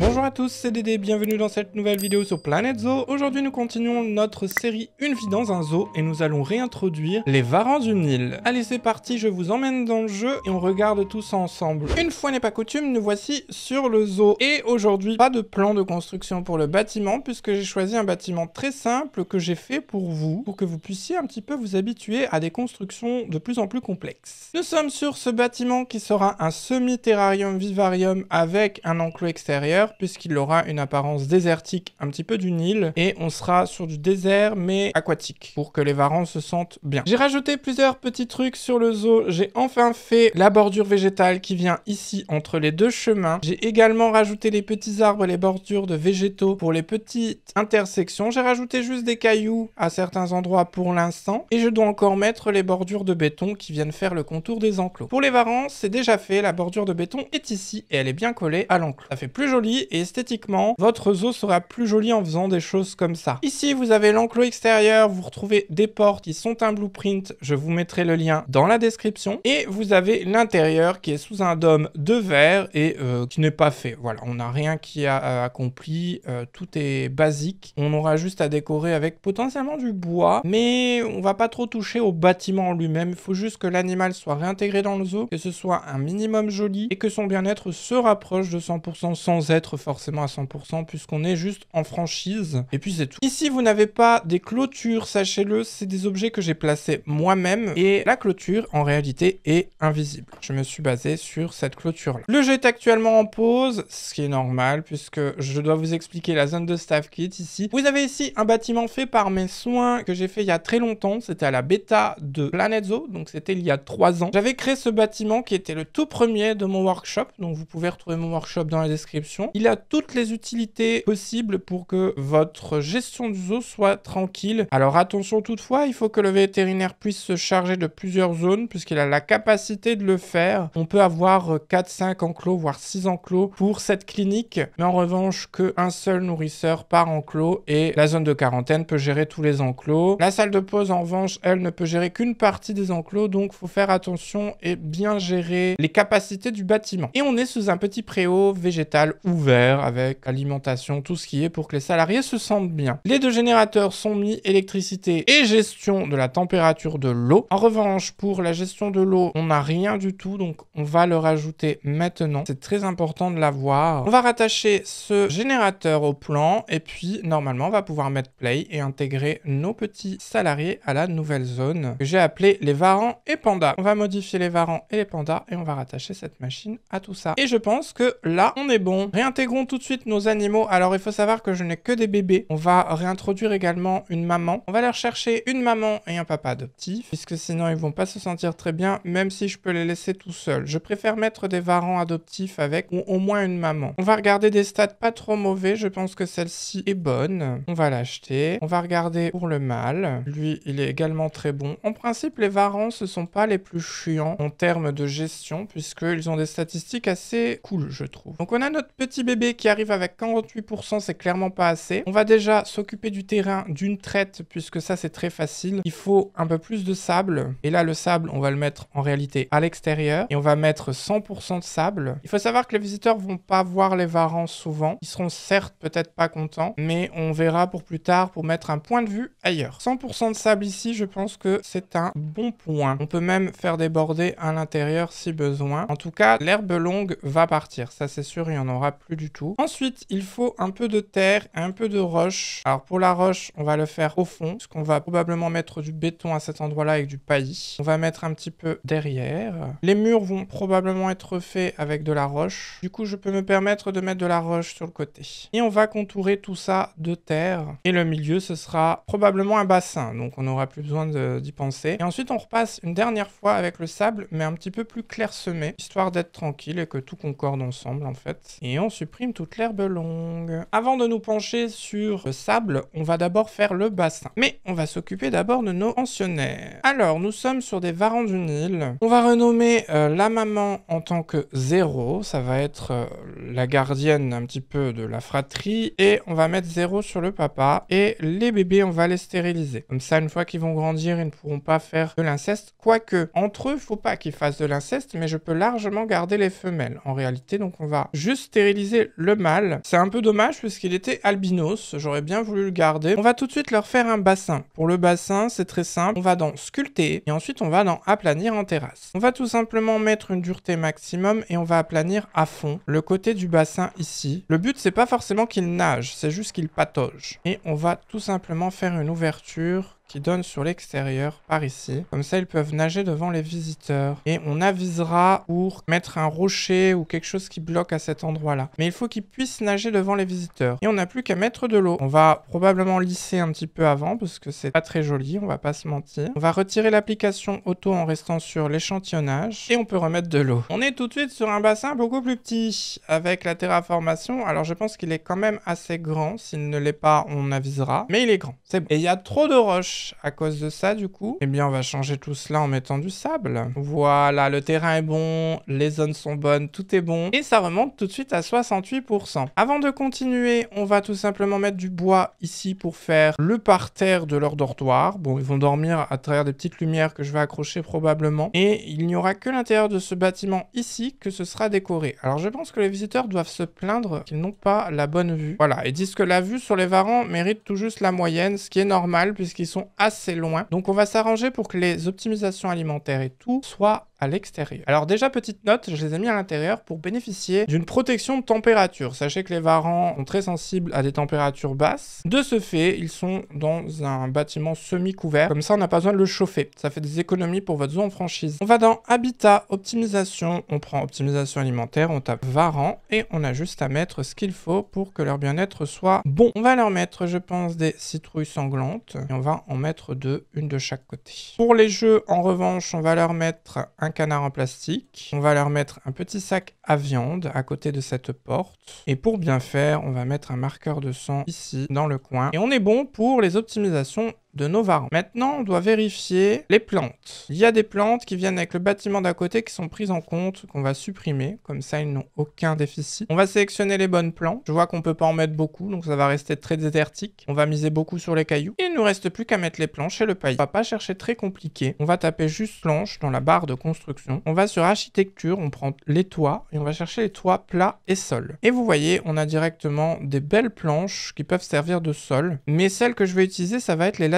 Bonjour à tous, c'est Dédé, bienvenue dans cette nouvelle vidéo sur Planète Zoo. Aujourd'hui nous continuons notre série Une vie dans un zoo et nous allons réintroduire les varans du Nil. Allez c'est parti, je vous emmène dans le jeu et on regarde tous ensemble. Une fois n'est pas coutume, nous voici sur le zoo. Et aujourd'hui, pas de plan de construction pour le bâtiment puisque j'ai choisi un bâtiment très simple que j'ai fait pour vous, pour que vous puissiez un petit peu vous habituer à des constructions de plus en plus complexes. Nous sommes sur ce bâtiment qui sera un semi-terrarium vivarium avec un enclos extérieur puisqu'il aura une apparence désertique un petit peu du Nil et on sera sur du désert mais aquatique pour que les varans se sentent bien. J'ai rajouté plusieurs petits trucs sur le zoo. J'ai enfin fait la bordure végétale qui vient ici entre les deux chemins. J'ai également rajouté les petits arbres les bordures de végétaux pour les petites intersections. J'ai rajouté juste des cailloux à certains endroits pour l'instant et je dois encore mettre les bordures de béton qui viennent faire le contour des enclos. Pour les varans, c'est déjà fait. La bordure de béton est ici et elle est bien collée à l'enclos. Ça fait plus joli et esthétiquement, votre zoo sera plus joli en faisant des choses comme ça. Ici, vous avez l'enclos extérieur, vous retrouvez des portes qui sont un blueprint, je vous mettrai le lien dans la description. Et vous avez l'intérieur qui est sous un dôme de verre et euh, qui n'est pas fait. Voilà, on n'a rien qui a euh, accompli, euh, tout est basique. On aura juste à décorer avec potentiellement du bois, mais on va pas trop toucher au bâtiment en lui-même. Il faut juste que l'animal soit réintégré dans le zoo, que ce soit un minimum joli et que son bien-être se rapproche de 100% sans être forcément à 100% puisqu'on est juste en franchise. Et puis c'est tout. Ici, vous n'avez pas des clôtures, sachez-le, c'est des objets que j'ai placés moi-même et la clôture, en réalité, est invisible. Je me suis basé sur cette clôture-là. Le jeu est actuellement en pause, ce qui est normal puisque je dois vous expliquer la zone de staff qui est ici. Vous avez ici un bâtiment fait par mes soins que j'ai fait il y a très longtemps. C'était à la bêta de Planet Zoo, donc c'était il y a 3 ans. J'avais créé ce bâtiment qui était le tout premier de mon workshop, donc vous pouvez retrouver mon workshop dans la description. Il a toutes les utilités possibles pour que votre gestion du zoo soit tranquille. Alors attention toutefois, il faut que le vétérinaire puisse se charger de plusieurs zones puisqu'il a la capacité de le faire. On peut avoir 4, euh, 5 enclos, voire 6 enclos pour cette clinique. Mais en revanche, qu'un seul nourrisseur par enclos et la zone de quarantaine peut gérer tous les enclos. La salle de pause, en revanche, elle ne peut gérer qu'une partie des enclos, donc faut faire attention et bien gérer les capacités du bâtiment. Et on est sous un petit préau végétal ou avec alimentation, tout ce qui est pour que les salariés se sentent bien. Les deux générateurs sont mis électricité et gestion de la température de l'eau. En revanche, pour la gestion de l'eau, on n'a rien du tout, donc on va le rajouter maintenant. C'est très important de l'avoir. On va rattacher ce générateur au plan et puis normalement on va pouvoir mettre play et intégrer nos petits salariés à la nouvelle zone que j'ai appelée les varans et pandas. On va modifier les varans et les pandas et on va rattacher cette machine à tout ça. Et je pense que là on est bon. Rien intégrons tout de suite nos animaux. Alors, il faut savoir que je n'ai que des bébés. On va réintroduire également une maman. On va leur chercher une maman et un papa adoptif, puisque sinon, ils vont pas se sentir très bien, même si je peux les laisser tout seuls. Je préfère mettre des varans adoptifs avec ou au moins une maman. On va regarder des stats pas trop mauvais. Je pense que celle-ci est bonne. On va l'acheter. On va regarder pour le mâle. Lui, il est également très bon. En principe, les varans, ce sont pas les plus chiants en termes de gestion, puisqu'ils ont des statistiques assez cool, je trouve. Donc, on a notre petit bébé qui arrive avec 48%, c'est clairement pas assez. On va déjà s'occuper du terrain d'une traite, puisque ça, c'est très facile. Il faut un peu plus de sable. Et là, le sable, on va le mettre en réalité à l'extérieur. Et on va mettre 100% de sable. Il faut savoir que les visiteurs vont pas voir les varans souvent. Ils seront certes peut-être pas contents, mais on verra pour plus tard pour mettre un point de vue ailleurs. 100% de sable ici, je pense que c'est un bon point. On peut même faire déborder à l'intérieur si besoin. En tout cas, l'herbe longue va partir. Ça, c'est sûr, il y en aura plus du tout. Ensuite, il faut un peu de terre et un peu de roche. Alors pour la roche, on va le faire au fond, parce qu'on va probablement mettre du béton à cet endroit-là avec du paillis. On va mettre un petit peu derrière. Les murs vont probablement être faits avec de la roche. Du coup, je peux me permettre de mettre de la roche sur le côté. Et on va contourer tout ça de terre. Et le milieu, ce sera probablement un bassin, donc on n'aura plus besoin d'y penser. Et ensuite, on repasse une dernière fois avec le sable, mais un petit peu plus clairsemé, histoire d'être tranquille et que tout concorde ensemble, en fait. Et ensuite, supprime toute l'herbe longue. Avant de nous pencher sur le sable, on va d'abord faire le bassin. Mais on va s'occuper d'abord de nos pensionnaires. Alors, nous sommes sur des varans du Nil. On va renommer euh, la maman en tant que zéro. Ça va être euh, la gardienne un petit peu de la fratrie. Et on va mettre zéro sur le papa. Et les bébés, on va les stériliser. Comme ça, une fois qu'ils vont grandir, ils ne pourront pas faire de l'inceste. Quoique, entre eux, faut pas qu'ils fassent de l'inceste, mais je peux largement garder les femelles en réalité. Donc, on va juste stériliser le mâle. C'est un peu dommage puisqu'il était albinos, j'aurais bien voulu le garder. On va tout de suite leur faire un bassin. Pour le bassin, c'est très simple, on va dans sculpter et ensuite on va dans aplanir en terrasse. On va tout simplement mettre une dureté maximum et on va aplanir à fond le côté du bassin ici. Le but c'est pas forcément qu'il nage, c'est juste qu'il patauge. Et on va tout simplement faire une ouverture qui donne sur l'extérieur par ici. Comme ça, ils peuvent nager devant les visiteurs. Et on avisera pour mettre un rocher ou quelque chose qui bloque à cet endroit-là. Mais il faut qu'ils puissent nager devant les visiteurs. Et on n'a plus qu'à mettre de l'eau. On va probablement lisser un petit peu avant parce que c'est pas très joli, on va pas se mentir. On va retirer l'application auto en restant sur l'échantillonnage et on peut remettre de l'eau. On est tout de suite sur un bassin beaucoup plus petit avec la terraformation. Alors je pense qu'il est quand même assez grand. S'il ne l'est pas, on avisera. Mais il est grand. C'est bon. Et il y a trop de roches à cause de ça, du coup. Eh bien, on va changer tout cela en mettant du sable. Voilà, le terrain est bon, les zones sont bonnes, tout est bon. Et ça remonte tout de suite à 68%. Avant de continuer, on va tout simplement mettre du bois ici pour faire le parterre de leur dortoir. Bon, ils vont dormir à travers des petites lumières que je vais accrocher probablement. Et il n'y aura que l'intérieur de ce bâtiment ici que ce sera décoré. Alors, je pense que les visiteurs doivent se plaindre qu'ils n'ont pas la bonne vue. Voilà, ils disent que la vue sur les varans mérite tout juste la moyenne, ce qui est normal puisqu'ils sont assez loin. Donc on va s'arranger pour que les optimisations alimentaires et tout soient à l'extérieur. Alors déjà, petite note, je les ai mis à l'intérieur pour bénéficier d'une protection de température. Sachez que les varans sont très sensibles à des températures basses. De ce fait, ils sont dans un bâtiment semi-couvert. Comme ça, on n'a pas besoin de le chauffer. Ça fait des économies pour votre zone franchise. On va dans Habitat, Optimisation. On prend Optimisation alimentaire, on tape Varan et on a juste à mettre ce qu'il faut pour que leur bien-être soit bon. On va leur mettre, je pense, des citrouilles sanglantes et on va en mettre deux, une de chaque côté. Pour les jeux, en revanche, on va leur mettre un canard en plastique. On va leur mettre un petit sac à viande à côté de cette porte. Et pour bien faire, on va mettre un marqueur de sang ici dans le coin. Et on est bon pour les optimisations de nos varans. Maintenant, on doit vérifier les plantes. Il y a des plantes qui viennent avec le bâtiment d'à côté qui sont prises en compte, qu'on va supprimer. Comme ça, ils n'ont aucun déficit. On va sélectionner les bonnes plantes. Je vois qu'on peut pas en mettre beaucoup, donc ça va rester très désertique. On va miser beaucoup sur les cailloux. Et il nous reste plus qu'à mettre les planches et le paillis. On va pas chercher très compliqué. On va taper juste planche dans la barre de construction. On va sur architecture, on prend les toits et on va chercher les toits plats et sol. Et vous voyez, on a directement des belles planches qui peuvent servir de sol. Mais celles que je vais utiliser, ça va être les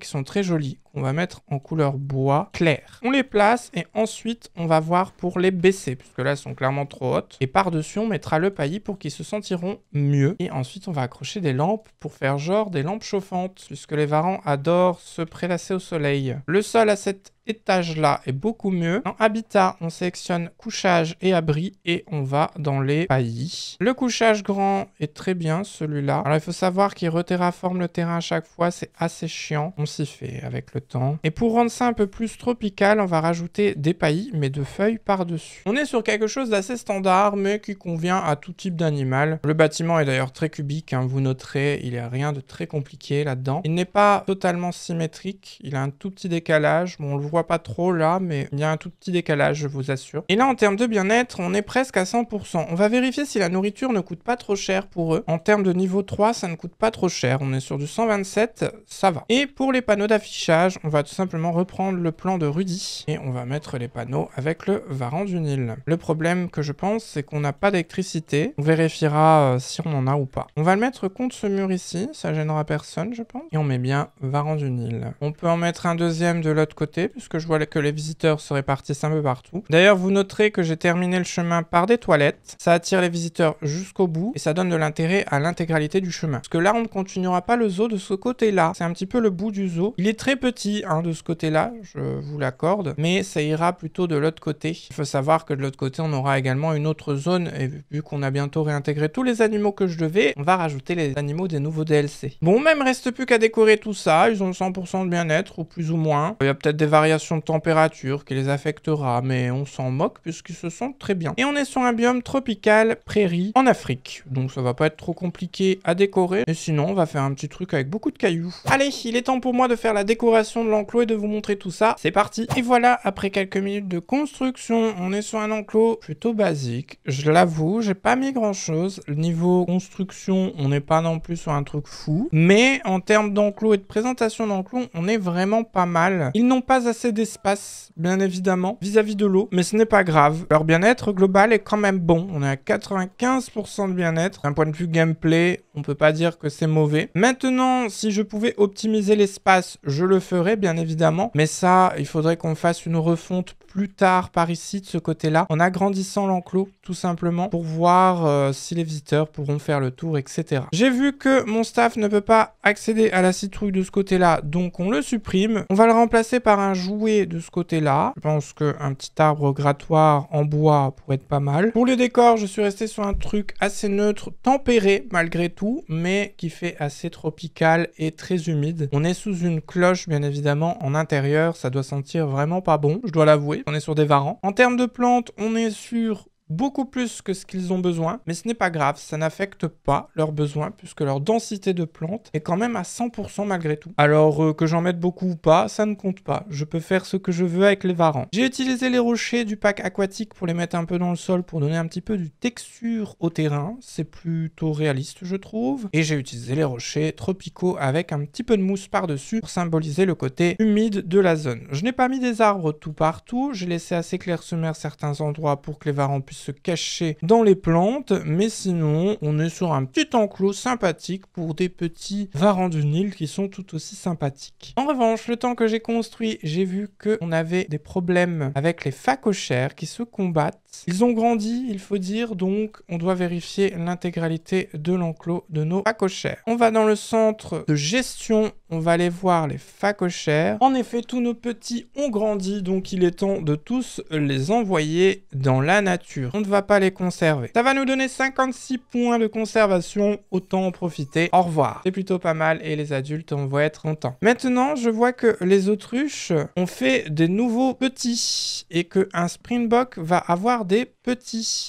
qui sont très jolies. On va mettre en couleur bois clair. On les place et ensuite on va voir pour les baisser puisque là elles sont clairement trop hautes. Et par-dessus on mettra le paillis pour qu'ils se sentiront mieux. Et ensuite on va accrocher des lampes pour faire genre des lampes chauffantes puisque les varans adorent se prélasser au soleil. Le sol à cet étage-là est beaucoup mieux. Dans habitat, on sélectionne couchage et abri et on va dans les paillis. Le couchage grand est très bien, celui-là. Alors il faut savoir qu'il reterraforme le terrain à chaque fois, c'est assez chiant. On s'y fait avec le temps. Et pour rendre ça un peu plus tropical, on va rajouter des paillis, mais de feuilles par-dessus. On est sur quelque chose d'assez standard, mais qui convient à tout type d'animal. Le bâtiment est d'ailleurs très cubique, hein, vous noterez, il n'y a rien de très compliqué là-dedans. Il n'est pas totalement symétrique, il a un tout petit décalage. Bon, on le voit pas trop là, mais il y a un tout petit décalage, je vous assure. Et là, en termes de bien-être, on est presque à 100%. On va vérifier si la nourriture ne coûte pas trop cher pour eux. En termes de niveau 3, ça ne coûte pas trop cher. On est sur du 127, ça va. Et pour les panneaux d'affichage, on va tout simplement reprendre le plan de Rudy et on va mettre les panneaux avec le varan du Nil. Le problème que je pense, c'est qu'on n'a pas d'électricité. On vérifiera euh, si on en a ou pas. On va le mettre contre ce mur ici, ça gênera personne, je pense. Et on met bien varan du Nil. On peut en mettre un deuxième de l'autre côté, puisque je vois que les visiteurs se répartissent un peu partout. D'ailleurs, vous noterez que j'ai terminé le chemin par des toilettes. Ça attire les visiteurs jusqu'au bout et ça donne de l'intérêt à l'intégralité du chemin. Parce que là, on ne continuera pas le zoo de ce côté-là. C'est un petit peu le bout du zoo. Il est très petit Hein, de ce côté-là, je vous l'accorde, mais ça ira plutôt de l'autre côté. Il faut savoir que de l'autre côté, on aura également une autre zone, et vu qu'on a bientôt réintégré tous les animaux que je devais, on va rajouter les animaux des nouveaux DLC. Bon, même reste plus qu'à décorer tout ça, ils ont 100% de bien-être, ou plus ou moins. Il y a peut-être des variations de température qui les affectera, mais on s'en moque puisqu'ils se sentent très bien. Et on est sur un biome tropical, prairie, en Afrique, donc ça va pas être trop compliqué à décorer, et sinon on va faire un petit truc avec beaucoup de cailloux. Allez, il est temps pour moi de faire la décoration de l'enclos et de vous montrer tout ça. C'est parti Et voilà, après quelques minutes de construction, on est sur un enclos plutôt basique. Je l'avoue, j'ai pas mis grand chose. le Niveau construction, on n'est pas non plus sur un truc fou. Mais en termes d'enclos et de présentation d'enclos, on est vraiment pas mal. Ils n'ont pas assez d'espace, bien évidemment, vis-à-vis de l'eau. Mais ce n'est pas grave. Leur bien-être global est quand même bon. On est à 95% de bien-être. D'un point de vue gameplay, on peut pas dire que c'est mauvais. Maintenant, si je pouvais optimiser l'espace, je le ferais bien évidemment, mais ça, il faudrait qu'on fasse une refonte plus tard par ici de ce côté-là, en agrandissant l'enclos tout simplement pour voir euh, si les visiteurs pourront faire le tour, etc. J'ai vu que mon staff ne peut pas accéder à la citrouille de ce côté-là, donc on le supprime. On va le remplacer par un jouet de ce côté-là. Je pense qu'un petit arbre grattoir en bois pourrait être pas mal. Pour le décor, je suis resté sur un truc assez neutre, tempéré malgré tout mais qui fait assez tropical et très humide. On est sous une cloche, bien évidemment, en intérieur. Ça doit sentir vraiment pas bon, je dois l'avouer. On est sur des varans. En termes de plantes, on est sur beaucoup plus que ce qu'ils ont besoin, mais ce n'est pas grave, ça n'affecte pas leurs besoins puisque leur densité de plantes est quand même à 100% malgré tout. Alors euh, que j'en mette beaucoup ou pas, ça ne compte pas, je peux faire ce que je veux avec les varans. J'ai utilisé les rochers du pack aquatique pour les mettre un peu dans le sol pour donner un petit peu de texture au terrain, c'est plutôt réaliste je trouve, et j'ai utilisé les rochers tropicaux avec un petit peu de mousse par-dessus pour symboliser le côté humide de la zone. Je n'ai pas mis des arbres tout partout, j'ai laissé assez clairsemer certains endroits pour que les varans puissent se cacher dans les plantes. Mais sinon, on est sur un petit enclos sympathique pour des petits varans du Nil qui sont tout aussi sympathiques. En revanche, le temps que j'ai construit, j'ai vu qu'on avait des problèmes avec les facochères qui se combattent. Ils ont grandi, il faut dire, donc on doit vérifier l'intégralité de l'enclos de nos facochères. On va dans le centre de gestion, on va aller voir les facochères. En effet, tous nos petits ont grandi, donc il est temps de tous les envoyer dans la nature. On ne va pas les conserver. Ça va nous donner 56 points de conservation, autant en profiter. Au revoir. C'est plutôt pas mal et les adultes, on va être contents. Maintenant, je vois que les autruches ont fait des nouveaux petits et qu'un un Springbok va avoir des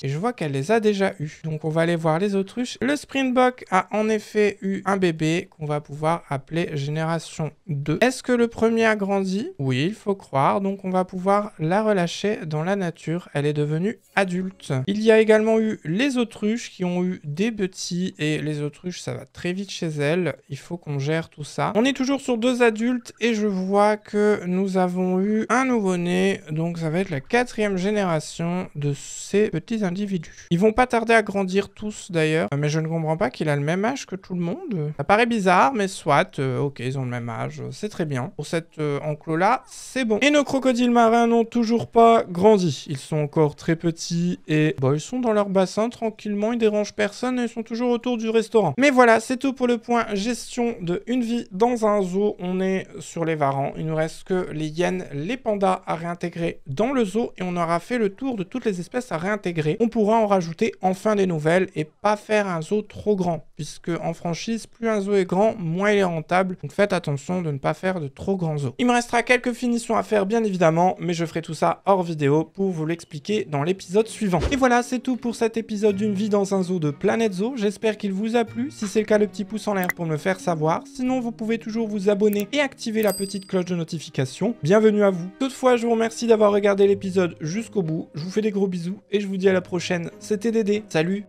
et je vois qu'elle les a déjà eu. Donc on va aller voir les autruches. Le Springbok a en effet eu un bébé qu'on va pouvoir appeler génération 2. Est-ce que le premier a grandi Oui, il faut croire. Donc on va pouvoir la relâcher dans la nature. Elle est devenue adulte. Il y a également eu les autruches qui ont eu des petits. Et les autruches, ça va très vite chez elles. Il faut qu'on gère tout ça. On est toujours sur deux adultes et je vois que nous avons eu un nouveau-né. Donc ça va être la quatrième génération de ces petits individus. Ils vont pas tarder à grandir tous d'ailleurs, mais je ne comprends pas qu'il a le même âge que tout le monde. Ça paraît bizarre, mais soit, euh, ok, ils ont le même âge, euh, c'est très bien. Pour cet euh, enclos-là, c'est bon. Et nos crocodiles marins n'ont toujours pas grandi. Ils sont encore très petits et bon, bah, ils sont dans leur bassin tranquillement, ils dérangent personne et ils sont toujours autour du restaurant. Mais voilà, c'est tout pour le point gestion de une vie dans un zoo. On est sur les varans, il nous reste que les hyènes, les pandas à réintégrer dans le zoo et on aura fait le tour de toutes les espèces à réintégrer, on pourra en rajouter enfin des nouvelles et pas faire un zoo trop grand, puisque en franchise, plus un zoo est grand, moins il est rentable, donc faites attention de ne pas faire de trop grands zoos. Il me restera quelques finitions à faire bien évidemment, mais je ferai tout ça hors vidéo pour vous l'expliquer dans l'épisode suivant. Et voilà, c'est tout pour cet épisode d'une vie dans un zoo de Planète Zoo, j'espère qu'il vous a plu, si c'est le cas le petit pouce en l'air pour me faire savoir, sinon vous pouvez toujours vous abonner et activer la petite cloche de notification, bienvenue à vous. Toutefois, je vous remercie d'avoir regardé l'épisode jusqu'au bout, je vous fais des gros bisous et je vous dis à la prochaine. C'était Dédé. Salut